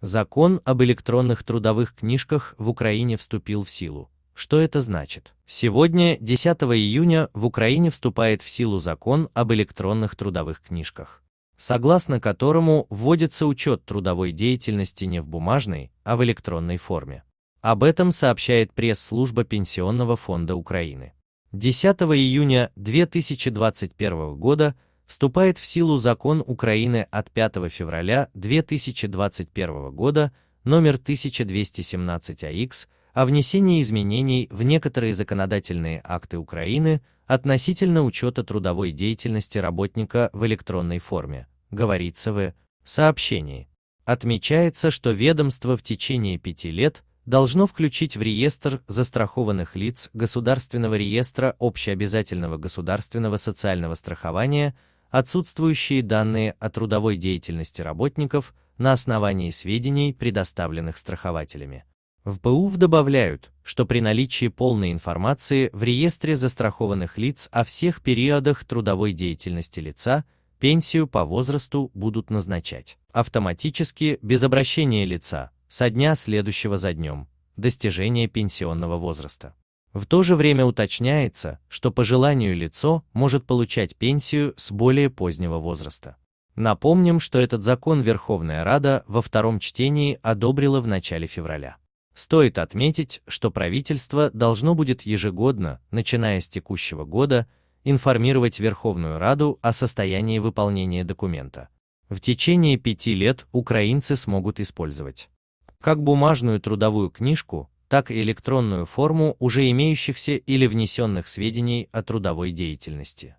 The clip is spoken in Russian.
Закон об электронных трудовых книжках в Украине вступил в силу. Что это значит? Сегодня, 10 июня, в Украине вступает в силу закон об электронных трудовых книжках, согласно которому вводится учет трудовой деятельности не в бумажной, а в электронной форме. Об этом сообщает пресс-служба Пенсионного фонда Украины. 10 июня 2021 года вступает в силу закон Украины от 5 февраля 2021 года номер 1217 АИКС о внесении изменений в некоторые законодательные акты Украины относительно учета трудовой деятельности работника в электронной форме, говорится в сообщении. Отмечается, что ведомство в течение пяти лет должно включить в реестр застрахованных лиц Государственного реестра общеобязательного государственного социального страхования отсутствующие данные о трудовой деятельности работников на основании сведений, предоставленных страхователями. В ПУВ добавляют, что при наличии полной информации в реестре застрахованных лиц о всех периодах трудовой деятельности лица пенсию по возрасту будут назначать автоматически без обращения лица со дня следующего за днем достижения пенсионного возраста. В то же время уточняется, что по желанию лицо может получать пенсию с более позднего возраста. Напомним, что этот закон Верховная Рада во втором чтении одобрила в начале февраля. Стоит отметить, что правительство должно будет ежегодно, начиная с текущего года, информировать Верховную Раду о состоянии выполнения документа. В течение пяти лет украинцы смогут использовать как бумажную трудовую книжку, так и электронную форму уже имеющихся или внесенных сведений о трудовой деятельности.